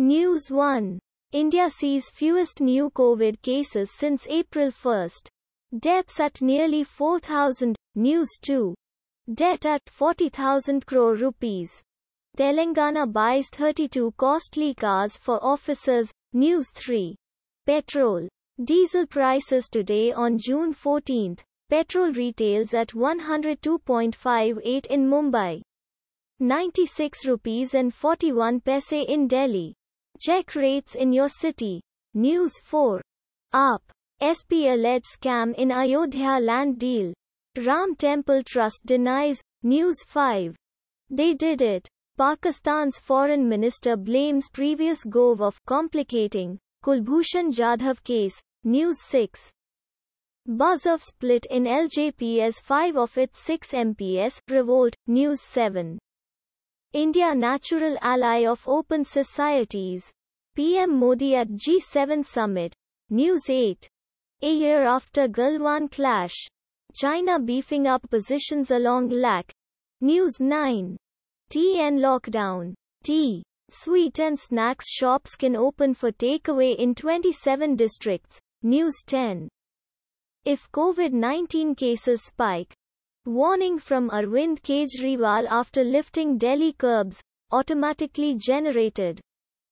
News 1. India sees fewest new COVID cases since April 1. Deaths at nearly 4,000. News 2. Debt at 40,000 crore rupees. Telangana buys 32 costly cars for officers. News 3. Petrol. Diesel prices today on June 14. Petrol retails at 102.58 in Mumbai. 96 rupees and 41 paise in Delhi. Check rates in your city. News 4. Up. SP alleged scam in Ayodhya land deal. Ram Temple Trust denies. News 5. They did it. Pakistan's foreign minister blames previous Gov of complicating Kulbhushan Jadhav case. News 6. Buzz of split in LJP as 5 of its 6 MPs revolt. News 7. India natural ally of open societies. PM Modi at G7 summit. News 8. A year after Galwan clash. China beefing up positions along LAC. News 9. TN lockdown. Tea, sweet and snacks shops can open for takeaway in 27 districts. News 10. If COVID-19 cases spike. Warning from Arvind Kejriwal after lifting Delhi curbs, automatically generated.